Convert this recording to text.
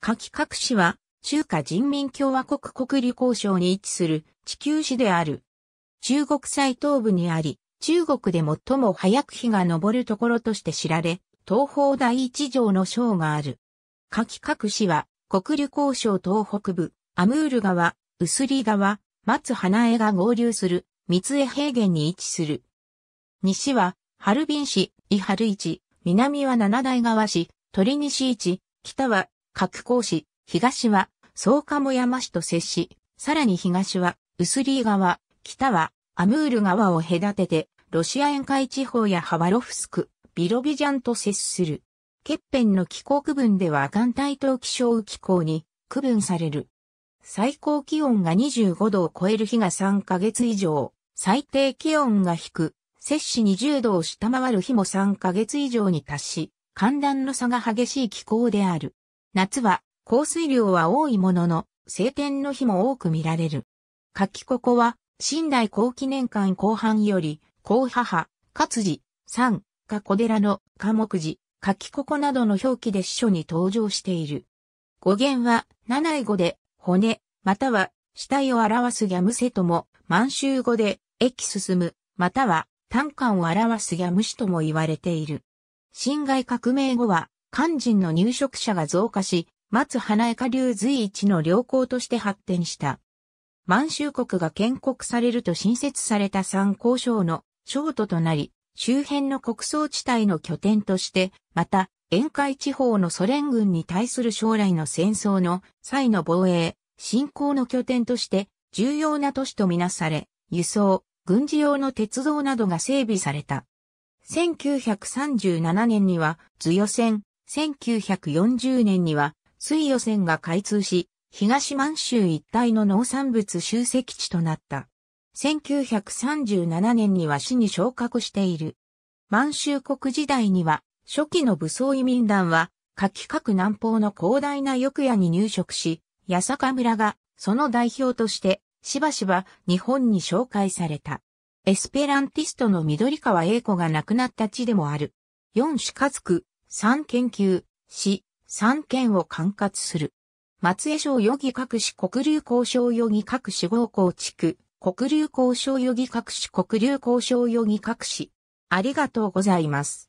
夏季各市は、中華人民共和国国立交省に位置する地球市である。中国最東部にあり、中国で最も早く日が昇るところとして知られ、東方第一条の省がある。夏季各市は、国立交省東北部、アムール川、薄利川、松花江が合流する、三江平原に位置する。西は、ハルビン市、イハル市、南は七大川市、鳥西市、北は各校市、東は、草加も山市と接し、さらに東は、薄リー川、北は、アムール川を隔てて、ロシア沿海地方やハバロフスク、ビロビジャンと接する。欠片の気候区分では寒帯等気象雨気候に区分される。最高気温が25度を超える日が3ヶ月以上、最低気温が低、く、摂氏20度を下回る日も3ヶ月以上に達し、寒暖の差が激しい気候である。夏は降水量は多いものの、晴天の日も多く見られる。夏季ここは、新代後期年間後半より、後母、勝寺、三、か小寺の、科目寺、夏季ここなどの表記で司書に登場している。語源は、七位語で、骨、または、死体を表すギャムセとも、満州語で、駅進む、または、単管を表すギャムシとも言われている。侵害革命後は、肝心の入植者が増加し、松花江下流随一の良好として発展した。満州国が建国されると新設された三交渉の省都となり、周辺の国葬地帯の拠点として、また、沿海地方のソ連軍に対する将来の戦争の際の防衛、侵攻の拠点として重要な都市とみなされ、輸送、軍事用の鉄道などが整備された。1937年には、図予線、1940年には水予線が開通し、東満州一帯の農産物集積地となった。1937年には市に昇格している。満州国時代には、初期の武装移民団は、夏季各南方の広大な翌屋に入植し、八坂村が、その代表として、しばしば日本に紹介された。エスペランティストの緑川英子が亡くなった地でもある。四市家区三研究、し、三研を管轄する。松江省余儀各市国流交渉余儀各市合構築、国流交渉余儀各市国流交渉余儀各市。ありがとうございます。